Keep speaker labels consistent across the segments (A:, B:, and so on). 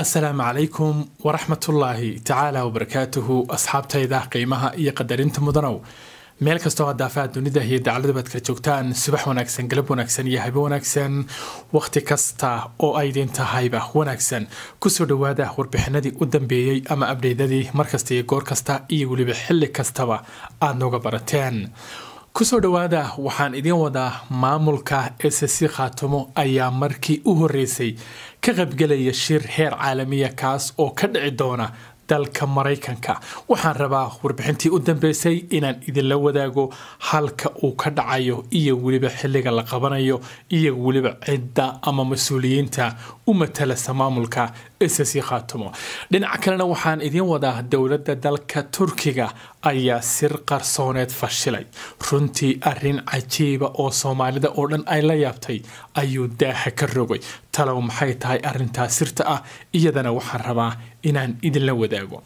A: assalaamu calaykum waraxmatullaahi tacaala wabarakaatuhu asxaabtayda qiimaha iyo qadarinta mudanow meel kastoo hadaafaha dunida iyo dacladabaad kala joogtaan subax wanaagsan galab wanaagsan iyo habe wanaagsan wakhti kasta oo ay idin tahayba wanaagsan kusoo dhawaada warbixinadii u dambeeyey ama abdheydadii markasta iyo goor kasta iyo weliba xilli kastaba aad nooga barateen kusoo dhowaada waxaan idiin wadaa maamulka ssc khaatumo ayaa markii u horeysay ka qaybgelaya shir heer caalamiya kaas oo ka dhici doona dalka maraykanka waxaan rabaa warbixintii u dambeysay inaan idinla wadaago halka uu ka dhacayo iyo weliba xilliga la qabanayo iyo weliba cidda ama mas-uuliyiinta u matalasa maamulka isasii khaatumo dhinaca kalena waxaan idiin wadaa dowladda dalka turkiga ayaa sir qarsooneed fashilay runtii arin cajiiba oo soomaalida oo dhan ay la yaabtay ayuu daaha ka rogay talow maxay tahay arintaas sirta ah iyadana waxaan rabaa inaan idinla wadaago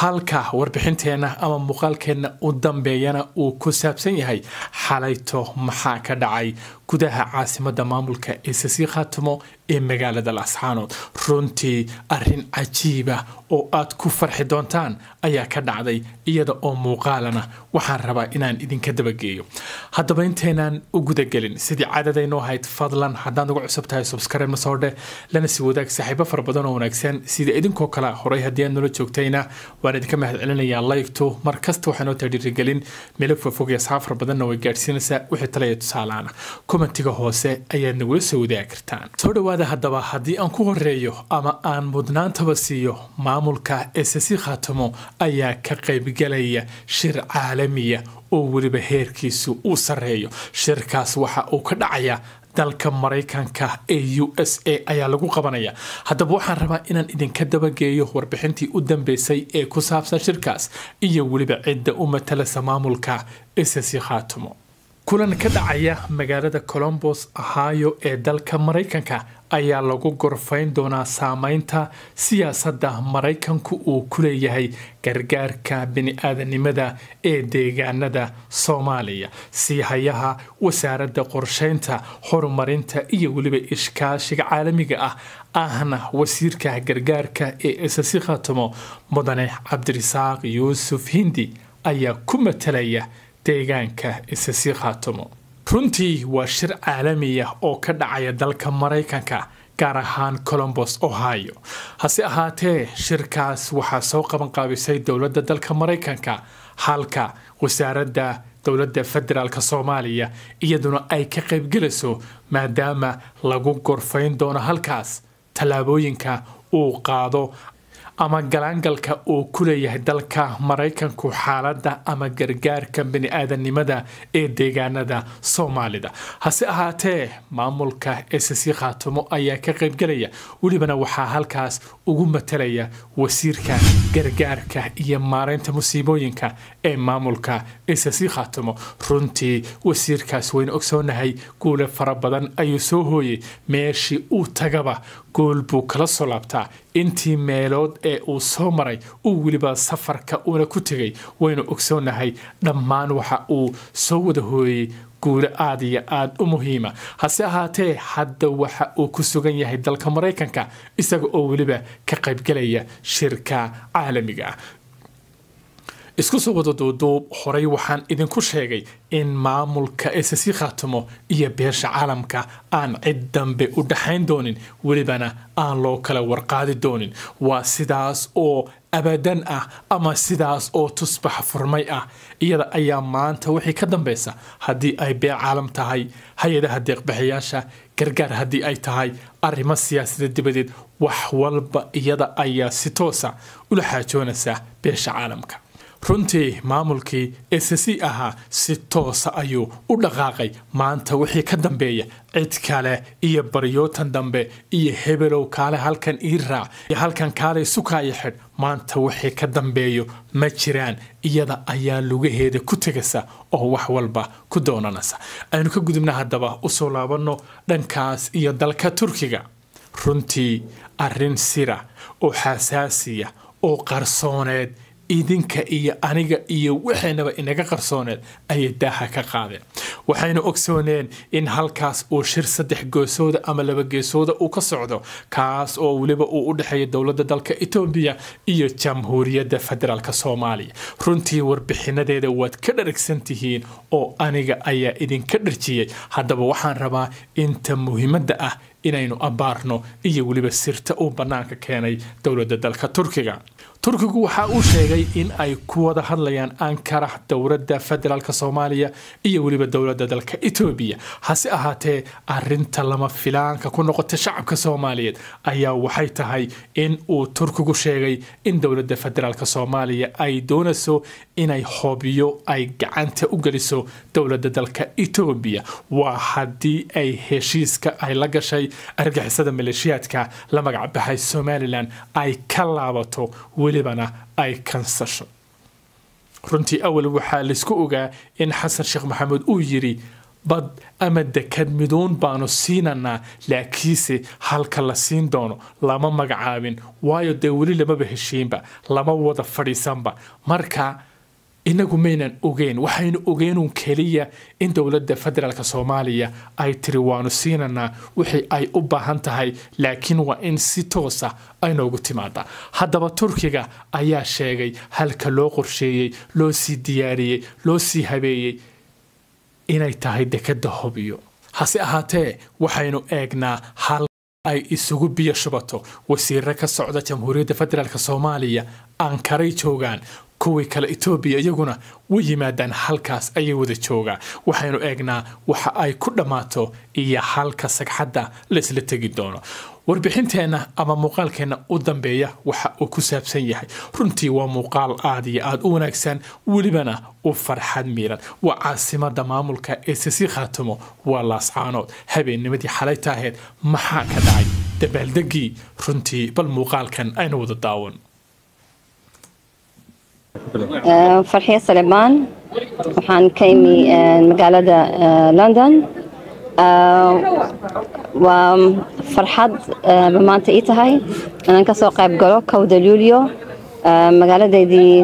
A: halka warbixinteenna ama muuqaalkeenna u dambeeyana uu ku saabsan yahay xalayto maxaa ka dhacay gudaha caasimadda maamulka isasii khaatumo ee magaalada lasxaanood runtii arrin cajiiba oo aad ku farxi doontaan ayaa ka dhacday iyada oo muuqaalana waxaan rabaa inaan idinka dabageeyo haddaba inteenaan u gudagelin sidii cadadaynoo ahayd fadlan haddaad uga cusub tahay subskribe ma soodhe lana si wadaag saaxiibo fara badan oo wanaagsan sida idinkoo kale horay haddii aad nala joogtayna waan idinka mahadcelinayaa laygto mar kasta waxaa noo meelo fogfog iyo asxaab fara badanna way gaadhsiinaysaa wixii talaya tusaalaana kommentiga hoose ayaad nagula soo wadaagi kartaan soo dhawaada haddaba haddii aan ku horeeyo ama aan aan mudnaantaba siiyo maamulka esesi khaatamo ayaa ka qaybgalaya shir caalamiya oo weliba heerkiisu uu sarreeyo shirkaas waxa uu ka dhacayaa dalka maraykanka ee u s a ayaa lagu qabanaya haddaba waxaan rabaa inaan idinka dabageeyo warbixintii u dambeysay ee ku saabsan shirkaas iyo weliba cidda u matalaysa maamulka esesi khaatamo kulan ka dhacaya magaalada colombos ohio ee dalka maraykanka ayaa lagu gorfayn doonaa saameynta siyaasadda maraykanku uu ku leeyahay gargaarka bini-aadanimada ee deegaanada soomaaliya sii hayaha wasaaradda qorshaynta horumarinta iyo weliba ishkaashiga caalamiga ah ahna wasiirka gargaarka ee isasi khatamo mudane cabdirisaaq yuusuf hindi ayaa ku matalaya deegaanka ise sii runtii waa shir caalami ah oo ka dhacaya dalka maraykanka gaar ahaan colombos ohio hase ahaatee shirkaas waxaa soo qabanqaabisay dowladda dalka maraykanka halka wasaaradda dowladda federaalk soomaaliya iyaduna ay ka qaybgelayso maadaama lagu gorfayn doono halkaas tallaabooyinka uu qaado ama galaangalka uu ku leeyahay dalka maraykanku xaaladda ama gargaarka bani-aadanimada ee deegaanada soomaalida hase ahaatee maamulka esc khaatumo ayaa ka qaybgelaya welibana waxaa halkaas ugu matalaya wasiirka gargaarka iyo maareynta musiibooyinka ee maamulka esc khaatumo runtii wasiirkaas waynu ogsoonahay guule fara badan ayuu soo hooyey meeshii uu tagaba gool buu kala soo laabtaa intii meelood ee uu soo maray uu weliba safarka uuna ku tegay waynu ogsoonnahay dhammaan waxa uu soo wada hooyey guulo aad iyo aad u muhiima hase ahaatee hadda waxa uu ku sugan yahay dalka maraykanka isaga oo weliba ka qaybgalaya shirka caalamiga ah isku soo wada doodoub horay waxaan idinku sheegay in maamulka eesasi khaatumo iyo beesha caalamka aan cid dambe u dhaxayn doonin welibana aan loo kala warqaadi doonin waa sidaas oo abadan ah ama sidaas oo tusbax furmay ah iyada ayaa maanta wixii ka dambaysa haddii ay beec caalam tahay hay-adaha deeqbixiyaasha gargaar haddii ay tahay arrimo siyaasada dibadeed wax walba iyada ayaa si toosa ula xaajoonaysaa beesha caalamka runtii maamulkii ecc ahaa si toosa ayuu u dhaqaaqay maanta wixii ka dambeeya cid kale iyo baryootan dambe iyo hebelow kaale halkan ii raac iyo halkan kaalay sukaayo xidh maanta wixii ka dambeeyo ma jiraan iyada ayaa lugaheeda ku tegasa oo wax walba ku doonanaysa aynu ka gudubna haddaba usoo laabanno dhankaas iyo dalka turkiga runtii arrin sira oo xasaasiya oo qarsooneed idinka iyo aniga iyo waxaynaba inaga qarsooneed ayay daaha ka qaadeen waxaynu ogsooneen in halkaas uu shir saddex geesooda ama laba geesooda uu ka socdo kaas oo weliba uu u dhexeeya dowladda dalka etoobiya iyo jamhuuriyadda federaalk soomaaliya runtii warbixinadeeda waad ka dharagsan tihiin oo aniga ayaa idinka dharjiyey haddaba waxaan rabaa inta muhiimadda ah inaynu abbaarno iyo weliba sirta uu bannaanka keenay dowladda dalka turkiga turkigu waxa uu sheegay in ay ku wada hadlayaan ankara dowladda federaalk soomaaliya iyo weliba dowladda dalka etoobiya hase ahaatee arinta lama filaanka ku noqota shacabka soomaaliyeed ayaa waxay tahay in uu turkigu sheegay in dowladda federaalk soomaaliya ay doonayso inay hobiyo ay gacanta u geliso dowladda dalka etoobiya waa haddii ay heshiiska ay la gashay argixisada maleeshiyaadka la magacbaxay somalilan ay ka laabato weli milibana ay kansasho runtii awal waxaa laysku ogaa in xasan sheekh maxamuud uu yidhi bad ama dekad midoon baanu siinanaa laakiinse halka la siin doono lama magacaabin waayo dee weli lamaba heshiinba lama wada fadhiisanba marka inagu maynan ogeyn waxaynu ogeynuun keliya in dowladda federaalk soomaaliya ay tiri waanu siinanaa wixii ay u baahan tahay laakiin waa in si toosa ah ay noogu timaada haddaba turkiga ayaa sheegay halka loo qorsheeyey loo sii diyaariyey loo sii habeeyey inay tahay dekadda hobiyo hase ahaatee waxaynu eegnaa hal ay isugu biyo shubato wasiirro ka socda jamhuuriyadda federaalk soomaaliya aankaray joogaan kuwii kale etoobiya iyaguna way yimaadaan halkaas ayay wada joogaa waxaynu eegnaa waxa ay ku dhammaato iyo halka sagxadda laysla tegi doono warbixinteenna ama muuqaalkeenna u dambeeya waxa uu ku saabsan yahay runtii waa muuqaal aad iyo aada u wanaagsan welibana u farxad miiran waa caasimada maamulka ee sisii khaatimo waa laascaanood habeennimadii xalayta ahayd maxaa ka dhacay dabaaldegii runtii bal muuqaalkan aynu wada daawan farxiya salebaan waxaan ka imi magaalada london waa farxad bamaanta ii tahay inaan kasoo qayb galo kowda luulio magaaladeydii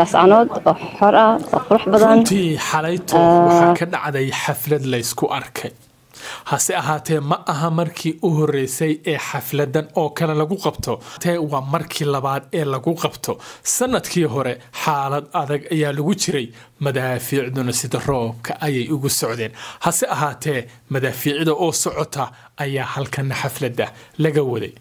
A: laascanood oo xor ah oo qurux badan runtii xalayto waxaa ka dhacday xaflad laysku arkay hase ahaatee ma aha markii u horreysay ee xafladan oo kale lagu qabto te waa markii labaad ee lagu qabto sanadkii hore xaalad adag ayaa lagu jiray madaafiicduna sida roobka ayay ugu socdeen hase ahaatee madaafiicda oo socota ayaa halkana xafladda laga waday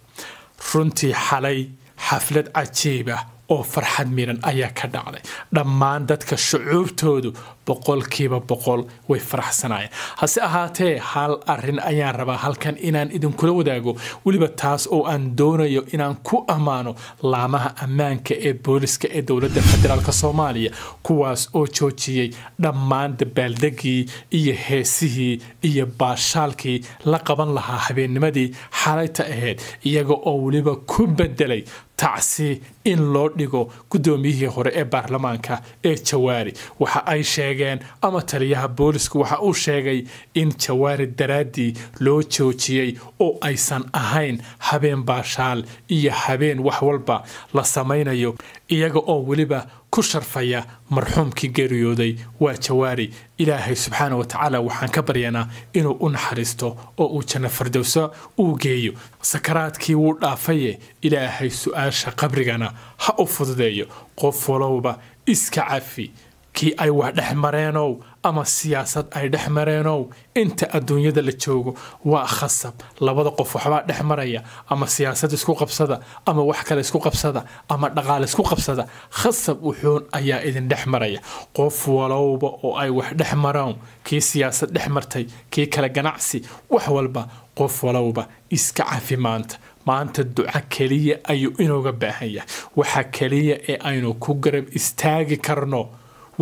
A: runtii xalay xaflad cajiib ah oo farxad miran ayaa ka dhacday dhammaan dadka shucuubtoodu boqolkiiba boqol way faraxsanaayeen hase ahaatee hal arin ayaan rabaa halkan inaan idinkula wadaago weliba taas oo aan doonayo inaan ku ammaano laamaha ammaanka ee booliska ee dowladda federaalk soomaaliya kuwaas oo joojiyey dhammaan dabaaldegii iyo heesihii iyo baashaalkii la qaban lahaa habeennimadii xalayta ahayd iyaga oo weliba ku bedelay tacsi in loo dhigo guddoomiyihii hore ee baarlamaanka ee jawaari waxa ay sheegeen sheegeen ama taliyaha booliisku waxa uu sheegay in jawaari daraaddii loo joojiyey oo aysan ahayn habeen baashaal iyo habeen wax walba la samaynayo iyaga oo weliba ku sharfaya marxuumkii geeriyooday waa jawaari ilaahay subxaana watacaala waxaan ka baryanaa inuu u naxariisto oo uu janno fardowsa uu geeyo sakaraadkii wuu dhaafaye ilaahay su-aasha qabrigana ha u fududeeyo qof walowba iska cafi kii ay wax dhex mareenow ama siyaasad ay dhex mareenow inta adduunyada la joogo waa khasab labada qof waxbaa dhex maraya ama siyaasad isku qabsada ama wax kale isku qabsada ama dhaqaale isku qabsada khasab wuxuun ayaa idin dhex maraya qof walowba oo ay wax dhex maraan kii siyaasad dhex martay kii kale ganacsi wax walba qof walowba iska cafi maanta maanta duca keliya ayuu inooga baahan yahay waxa keliya ee aynu ku garab istaagi karno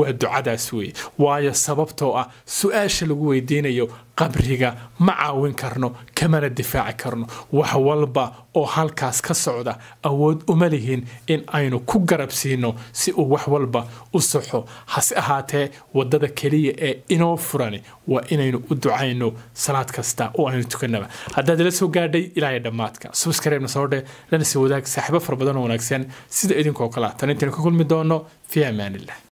A: waa ducadaas weeye waayo sababtoo ah su-aasha lagu weydiinayo qabriga ma caawin karno kamana difaaci karno wax walba oo halkaas ka socda awood uma lihin in aynu ku garab siino si uu wax walba u saxo hase ahaatee waddada keliya ee inoo furani waa inaynu u ducayno salaad kasta oo aynu tukanaba haddaad ila soo gaadhay ilaahay dhammaadka subskribna soodhe lana sii wadaag saaxiibo fara oo wanaagsan sida idinkoo kalea tan intaynu ka kulmi doonno fi amaanillah